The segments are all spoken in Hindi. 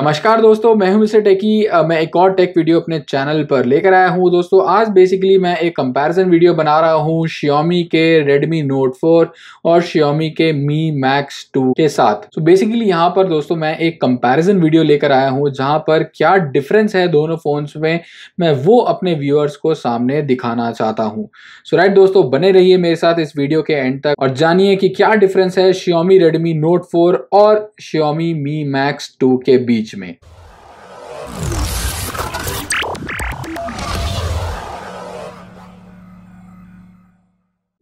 नमस्कार दोस्तों मैं हूं मिस्टर टेकी मैं एक और टेक वीडियो अपने चैनल पर लेकर आया हूं दोस्तों आज बेसिकली मैं एक कंपैरिजन वीडियो बना रहा हूं Xiaomi के Redmi Note 4 और Xiaomi के Mi Max 2 के साथ तो so बेसिकली यहां पर दोस्तों मैं एक कंपैरिजन वीडियो लेकर आया हूं जहां पर क्या डिफरेंस है दोनों फोन्स में मैं वो अपने व्यूअर्स को सामने दिखाना चाहता हूँ सो राइट दोस्तों बने रहिए मेरे साथ इस वीडियो के एंड तक और जानिए कि क्या डिफरेंस है श्योमी रेडमी नोट फोर और श्योमी मी मैक्स टू के बीच बीच में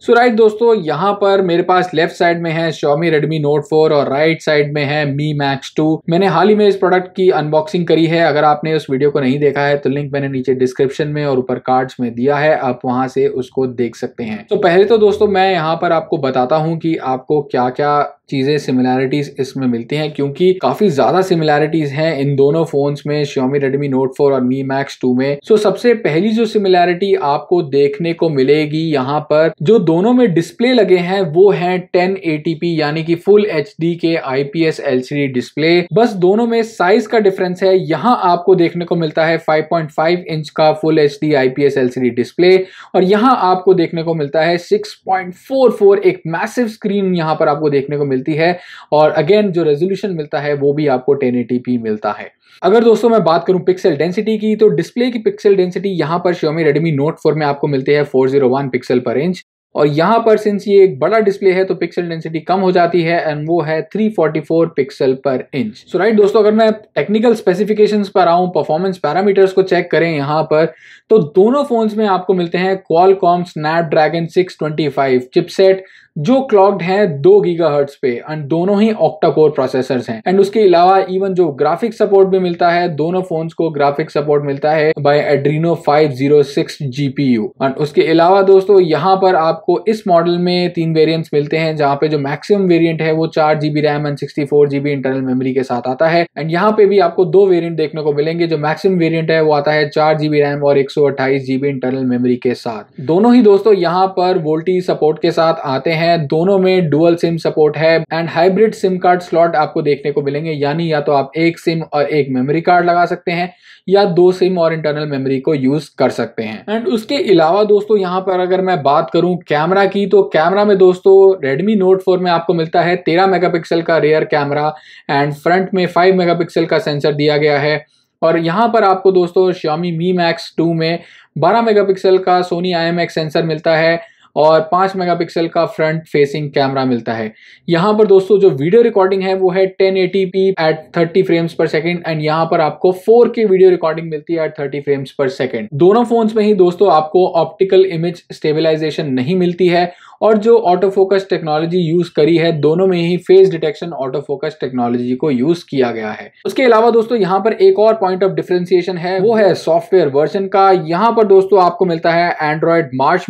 सो so राइट right, दोस्तों यहाँ पर मेरे पास लेफ्ट साइड में है Xiaomi Redmi Note 4 और राइट right साइड में है Mi Max 2 मैंने हाल ही में इस प्रोडक्ट की अनबॉक्सिंग करी है अगर आपने उस वीडियो को नहीं देखा है तो लिंक मैंने नीचे डिस्क्रिप्शन में और ऊपर कार्ड्स में दिया है आप वहां से उसको देख सकते हैं तो so पहले तो दोस्तों मैं यहाँ पर आपको बताता हूँ कि आपको क्या क्या चीज़ें सिमिलैरिटीज़ इसमें मिलती हैं क्योंकि काफ़ी ज़्यादा सिमिलैरिटीज़ हैं इन दोनों फ़ोन्स में Xiaomi Redmi Note 4 और Mi Max 2 में सो so, सबसे पहली जो सिमिलैरिटी आपको देखने को मिलेगी यहाँ पर जो दो दोनों में डिस्प्ले लगे हैं वो हैं 1080p यानी कि फुल एच के IPS LCD डिस्प्ले बस दोनों में साइज का डिफरेंस है यहाँ आपको देखने को मिलता है 5.5 इंच का full H D IPS LCD display और यहाँ आपको देखने को मिलता है 6.44 एक मैसिव स्क्रीन यहाँ पर आपको देखने को मिलती है और अगेन जो रेजोल्यूशन मिलता है वो भी आपको 1080p मिलता है अगर दोस्तों मैं बात करूं पिक्सल डेंसिटी की तो डिस्प्ले की पिक्सल डेंसिटी यहां पर Xiaomi Redmi Note 4 में आपको मिलती है 401 पिक्सल पर इंच और यहाँ पर सिंस ये एक बड़ा डिस्प्ले है तो पिक्सल डेंसिटी कम हो जाती है एंड वो है 344 पिक्सल पर इंच सो राइट दोस्तों अगर मैं टेक्निकल स्पेसिफिकेशन पर आऊँ परफॉर्मेंस पैरामीटर्स को चेक करें यहाँ पर तो दोनों फोन्स में आपको मिलते हैं क्वालकॉम स्नैपड्रैगन 625 चिपसेट जो क्लॉक्ड है दो गीगा पे एंड दोनों ही कोर प्रोसेसर हैं एंड उसके अलावा इवन जो ग्राफिक सपोर्ट भी मिलता है दोनों फोन्स को ग्राफिक सपोर्ट मिलता है बाय एड्रीनो 506 जीपीयू एंड उसके अलावा दोस्तों यहाँ पर आपको इस मॉडल में तीन वेरियंट्स मिलते हैं जहाँ पे जो मैक्सिमम वेरियंट है वो चार GB RAM and sixty four GB internal memory के साथ आता है एंड यहाँ पे भी आपको दो वेरियंट देखने को मिलेंगे जो मैक्सिमम वेरियंट है वो आता है चार जीबी रैम और एक सौ अट्ठाईस जीबी इंटरनल मेमरी के साथ दोनों ही दोस्तों यहाँ पर वोल्टी सपोर्ट के साथ आते हैं है दोनों में डुअल सिम सपोर्ट है and hybrid SIM card slot आपको देखने को मिलेंगे यानी या तो आप एक सिम और एक मेमोरी कार्ड लगा सकते हैं या दो सिम और इंटरनल मेमोरी को यूज कर सकते हैं एंड उसके अलावा दोस्तों यहाँ पर अगर मैं बात करूं कैमरा की तो कैमरा में दोस्तों Redmi Note 4 में आपको मिलता है 13 मेगापिक्सल का रियर कैमरा एंड फ्रंट में 5 मेगापिक्सल का सेंसर दिया गया है और यहाँ पर आपको दोस्तों Xiaomi Mi Max 2 में 12 मेगापिक्सल का Sony IMX सेंसर मिलता है और पाँच मेगापिक्सल का फ्रंट फेसिंग कैमरा मिलता है यहाँ पर दोस्तों जो वीडियो रिकॉर्डिंग है वो है 1080p at thirty frames per second and यहाँ पर आपको 4K वीडियो रिकॉर्डिंग मिलती है at thirty frames per second दोनों फोन्स में ही दोस्तों आपको ऑप्टिकल इमेज स्टेबिलाईजेशन नहीं मिलती है और जो ऑटो फोकस टेक्नोलॉजी यूज करी है दोनों में ही face detection auto focus technology को यूज किया गया है उसके अलावा दोस्तों यहाँ पर एक और पॉइंट ऑफ डिफ्रेंसिएशन है वो है सॉफ्टवेयर वर्जन का यहाँ पर दोस्तों आपको मिलता है एंड्रॉयड मार्च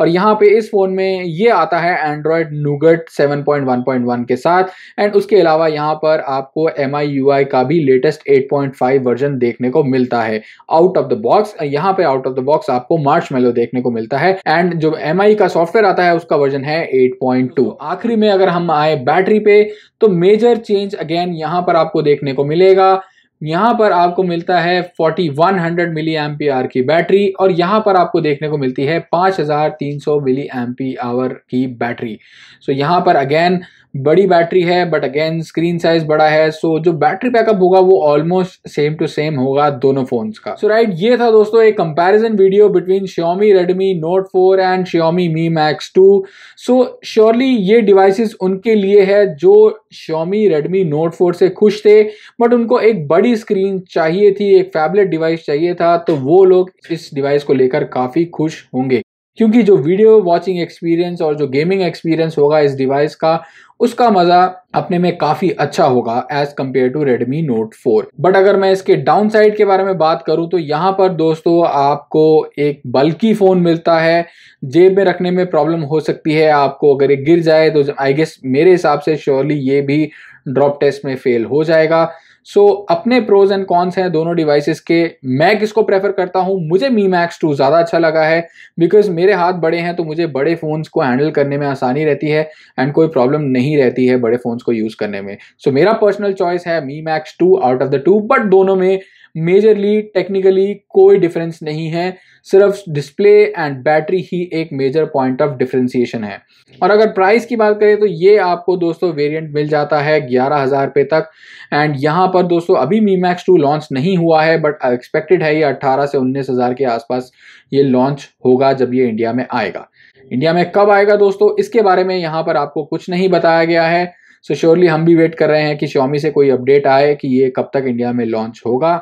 और यहाँ पे इस फोन में ये आता है एंड्रॉयड नूगट सेवन के साथ एंड उसके अलावा यहाँ पर आपको एम आई का भी लेटेस्ट एट वर्जन देखने को मिलता है आउट ऑफ द बॉक्स यहाँ पे आउट ऑफ द बॉक्स आपको मार्च देखने को मिलता है एंड जो एम का सॉफ्टवेयर आता है है उसका वर्जन है 8.2 पॉइंट तो आखिरी में अगर हम आए बैटरी पे तो मेजर चेंज अगेन यहां पर आपको देखने को मिलेगा यहां पर आपको मिलता है 4100 हंड्रेड मिली एम्पियर की बैटरी और यहां पर आपको देखने को मिलती है 5300 हजार तीन सौ मिली एम आवर की बैटरी सो so यहाँ पर अगेन बड़ी बैटरी है बट अगेन स्क्रीन साइज बड़ा है सो so जो बैटरी बैकअप होगा वो ऑलमोस्ट सेम टू सेम होगा दोनों फोन का सो so राइट right, ये था दोस्तों एक comparison video between Xiaomi Redmi Note 4 and Xiaomi Mi Max 2 so surely ये डिवाइसेस उनके लिए है जो श्योमी रेडमी नोट 4 से खुश थे बट उनको एक बड़ी स्क्रीन चाहिए थी एक फैबलेट डिवाइस चाहिए था तो वो लोग इस डिवाइस को लेकर काफ़ी खुश होंगे क्योंकि जो वीडियो वॉचिंग एक्सपीरियंस और जो गेमिंग एक्सपीरियंस होगा इस डिवाइस का उसका मज़ा अपने में काफ़ी अच्छा होगा as compare to Redmi Note 4 but अगर मैं इसके डाउन साइड के बारे में बात करूं तो यहाँ पर दोस्तों आपको एक बल्कि फ़ोन मिलता है जेब में रखने में प्रॉब्लम हो सकती है आपको अगर ये गिर जाए तो आई गेस मेरे हिसाब से श्योरली ये भी ड्रॉप टेस्ट में फेल हो जाएगा सो so, अपने प्रोज एंड कॉन्स हैं दोनों डिवाइसेस के मैं किसको प्रेफर करता हूँ मुझे मी मैक्स टू ज़्यादा अच्छा लगा है बिकॉज मेरे हाथ बड़े हैं तो मुझे बड़े फ़ोन्स को हैंडल करने में आसानी रहती है एंड कोई प्रॉब्लम नहीं रहती है बड़े फ़ोन्स को यूज़ करने में सो so, मेरा पर्सनल चॉइस है Mi Max two out of the two but दोनों में मेजरली टेक्निकली कोई डिफरेंस नहीं है सिर्फ डिस्प्ले एंड बैटरी ही एक मेजर पॉइंट ऑफ डिफ्रेंसिएशन है और अगर प्राइस की बात करें तो ये आपको दोस्तों वेरिएंट मिल जाता है ग्यारह हज़ार रुपये तक एंड यहाँ पर दोस्तों अभी मी मैक्स टू लॉन्च नहीं हुआ है बट एक्सपेक्टेड है ये अट्ठारह से उन्नीस हज़ार के आसपास ये लॉन्च होगा जब ये इंडिया में आएगा इंडिया में कब आएगा दोस्तों इसके बारे में यहाँ पर आपको कुछ नहीं बताया गया है सो so श्योरली हम भी वेट कर रहे हैं कि शॉमी से कोई अपडेट आए कि ये कब तक इंडिया में लॉन्च होगा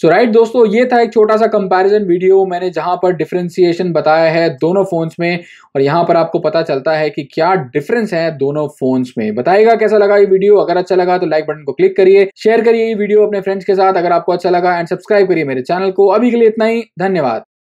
सो राइट दोस्तों ये था एक छोटा सा कंपैरिजन वीडियो मैंने जहां पर डिफ्रेंसिएशन बताया है दोनों फ़ोन्स में और यहां पर आपको पता चलता है कि क्या डिफरेंस है दोनों फ़ोन्स में बताएगा कैसा लगा ये वीडियो अगर अच्छा लगा तो लाइक बटन को क्लिक करिए शेयर करिए ये वीडियो अपने फ्रेंड्स के साथ अगर आपको अच्छा लगा एंड सब्सक्राइब करिए मेरे चैनल को अभी के लिए इतना ही धन्यवाद